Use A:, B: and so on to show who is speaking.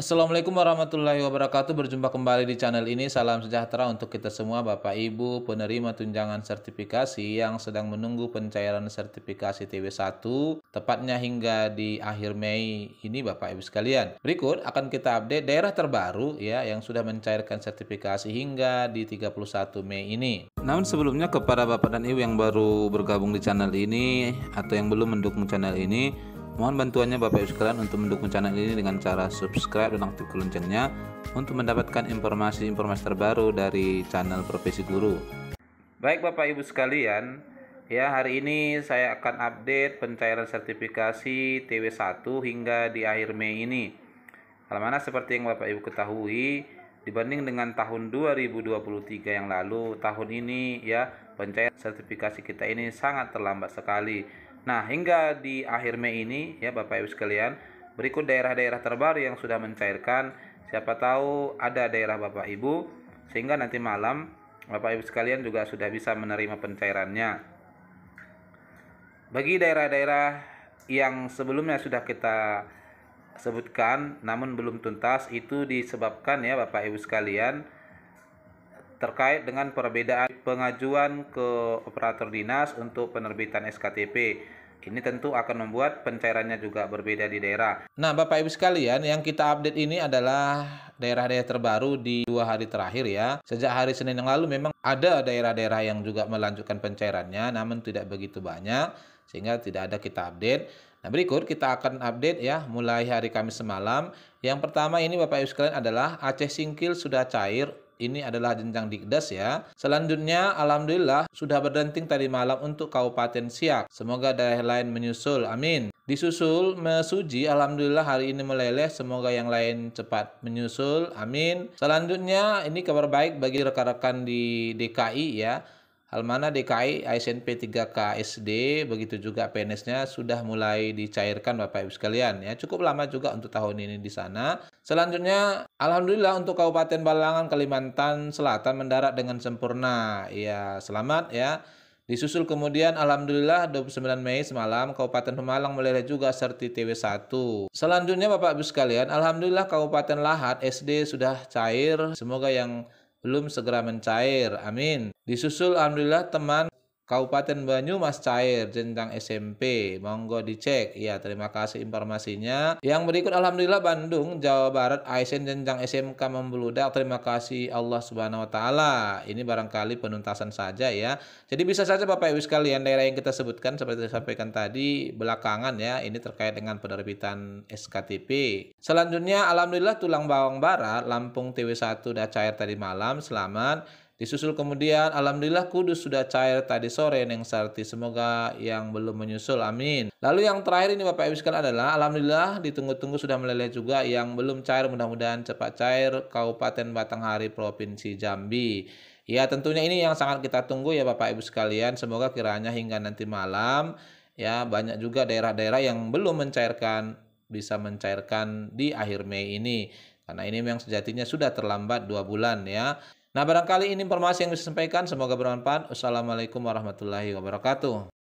A: Assalamualaikum warahmatullahi wabarakatuh. Berjumpa kembali di channel ini. Salam sejahtera untuk kita semua Bapak Ibu penerima tunjangan sertifikasi yang sedang menunggu pencairan sertifikasi TW1 tepatnya hingga di akhir Mei ini Bapak Ibu sekalian. Berikut akan kita update daerah terbaru ya yang sudah mencairkan sertifikasi hingga di 31 Mei ini. Namun sebelumnya kepada Bapak dan Ibu yang baru bergabung di channel ini atau yang belum mendukung channel ini Mohon bantuannya Bapak Ibu sekalian untuk mendukung channel ini dengan cara subscribe dan aktifkan loncengnya untuk mendapatkan informasi-informasi terbaru dari channel Profesi Guru. Baik Bapak Ibu sekalian, ya hari ini saya akan update pencairan sertifikasi TW1 hingga di akhir Mei ini. Hal seperti yang Bapak Ibu ketahui, dibanding dengan tahun 2023 yang lalu, tahun ini ya pencairan sertifikasi kita ini sangat terlambat sekali Nah, hingga di akhir Mei ini ya Bapak Ibu sekalian, berikut daerah-daerah terbaru yang sudah mencairkan. Siapa tahu ada daerah Bapak Ibu sehingga nanti malam Bapak Ibu sekalian juga sudah bisa menerima pencairannya. Bagi daerah-daerah yang sebelumnya sudah kita sebutkan namun belum tuntas itu disebabkan ya Bapak Ibu sekalian terkait dengan perbedaan pengajuan ke operator dinas untuk penerbitan SKTP. Ini tentu akan membuat pencairannya juga berbeda di daerah. Nah, Bapak Ibu sekalian, yang kita update ini adalah daerah-daerah terbaru di dua hari terakhir ya. Sejak hari Senin yang lalu memang ada daerah-daerah yang juga melanjutkan pencairannya, namun tidak begitu banyak, sehingga tidak ada kita update. Nah, berikut kita akan update ya, mulai hari Kamis semalam. Yang pertama ini Bapak Ibu sekalian adalah Aceh Singkil sudah cair ini adalah jenjang Dikdas ya. Selanjutnya, Alhamdulillah sudah berdenting tadi malam untuk Kabupaten Siak. Semoga daerah lain menyusul. Amin. Disusul mesuji, alhamdulillah hari ini meleleh, semoga yang lain cepat menyusul, amin. Selanjutnya ini kabar baik bagi rekan-rekan di DKI ya. Hal mana DKI ASNP 3K SD begitu juga PNS-nya sudah mulai dicairkan Bapak Ibu sekalian ya. Cukup lama juga untuk tahun ini di sana. Selanjutnya alhamdulillah untuk Kabupaten Balangan Kalimantan Selatan mendarat dengan sempurna. Ya, selamat ya. Disusul kemudian Alhamdulillah 29 Mei semalam Kabupaten Pemalang meleleh juga serti TW1. Selanjutnya Bapak Ibu sekalian, Alhamdulillah Kabupaten Lahat SD sudah cair. Semoga yang belum segera mencair. Amin. Disusul alhamdulillah teman Kabupaten Banyumas cair jenjang SMP. Monggo dicek. Ya, terima kasih informasinya. Yang berikut alhamdulillah Bandung, Jawa Barat, ASN jenjang SMK membeludak. Terima kasih Allah Subhanahu wa taala. Ini barangkali penuntasan saja ya. Jadi bisa saja Bapak Ibu sekalian daerah yang kita sebutkan seperti saya sampaikan tadi belakangan ya, ini terkait dengan penerbitan SKTP. Selanjutnya alhamdulillah tulang bawang barat Lampung TW1 udah cair tadi malam. Selamat. Disusul kemudian, Alhamdulillah Kudus sudah cair tadi sore Neng Sarti. Semoga yang belum menyusul, amin. Lalu yang terakhir ini Bapak Ibu sekalian adalah, Alhamdulillah ditunggu-tunggu sudah meleleh juga. Yang belum cair mudah-mudahan cepat cair Kabupaten Batanghari Provinsi Jambi. Ya tentunya ini yang sangat kita tunggu ya Bapak Ibu sekalian. Semoga kiranya hingga nanti malam ya banyak juga daerah-daerah yang belum mencairkan bisa mencairkan di akhir Mei ini. Karena ini memang sejatinya sudah terlambat dua bulan ya. Nah barangkali ini informasi yang bisa disampaikan, semoga bermanfaat. Wassalamualaikum warahmatullahi wabarakatuh.